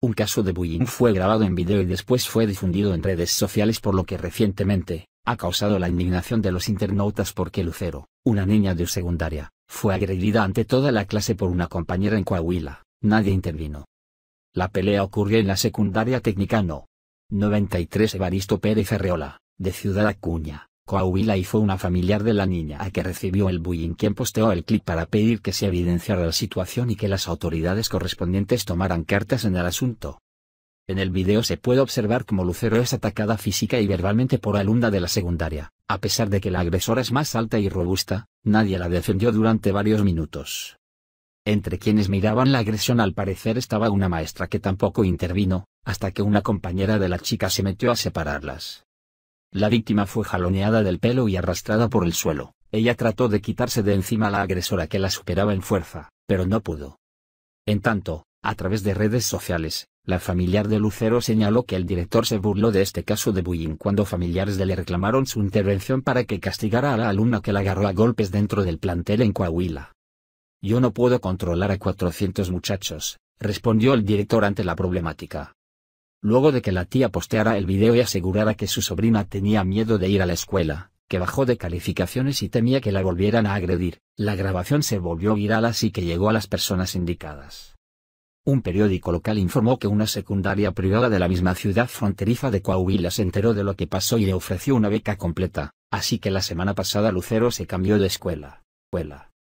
Un caso de bullying fue grabado en video y después fue difundido en redes sociales por lo que recientemente, ha causado la indignación de los internautas porque Lucero, una niña de secundaria, fue agredida ante toda la clase por una compañera en Coahuila, nadie intervino. La pelea ocurrió en la secundaria técnica no. 93 Evaristo Pérez Ferreola, de Ciudad Acuña. Coahuila y fue una familiar de la niña a que recibió el bullying quien posteó el clip para pedir que se evidenciara la situación y que las autoridades correspondientes tomaran cartas en el asunto. En el video se puede observar cómo Lucero es atacada física y verbalmente por alumna de la secundaria, a pesar de que la agresora es más alta y robusta, nadie la defendió durante varios minutos. Entre quienes miraban la agresión al parecer estaba una maestra que tampoco intervino, hasta que una compañera de la chica se metió a separarlas. La víctima fue jaloneada del pelo y arrastrada por el suelo. Ella trató de quitarse de encima a la agresora que la superaba en fuerza, pero no pudo. En tanto, a través de redes sociales, la familiar de Lucero señaló que el director se burló de este caso de bullying cuando familiares de le reclamaron su intervención para que castigara a la alumna que la agarró a golpes dentro del plantel en Coahuila. Yo no puedo controlar a 400 muchachos, respondió el director ante la problemática luego de que la tía posteara el video y asegurara que su sobrina tenía miedo de ir a la escuela, que bajó de calificaciones y temía que la volvieran a agredir, la grabación se volvió viral así que llegó a las personas indicadas. Un periódico local informó que una secundaria privada de la misma ciudad fronteriza de Coahuila se enteró de lo que pasó y le ofreció una beca completa, así que la semana pasada Lucero se cambió de escuela. escuela.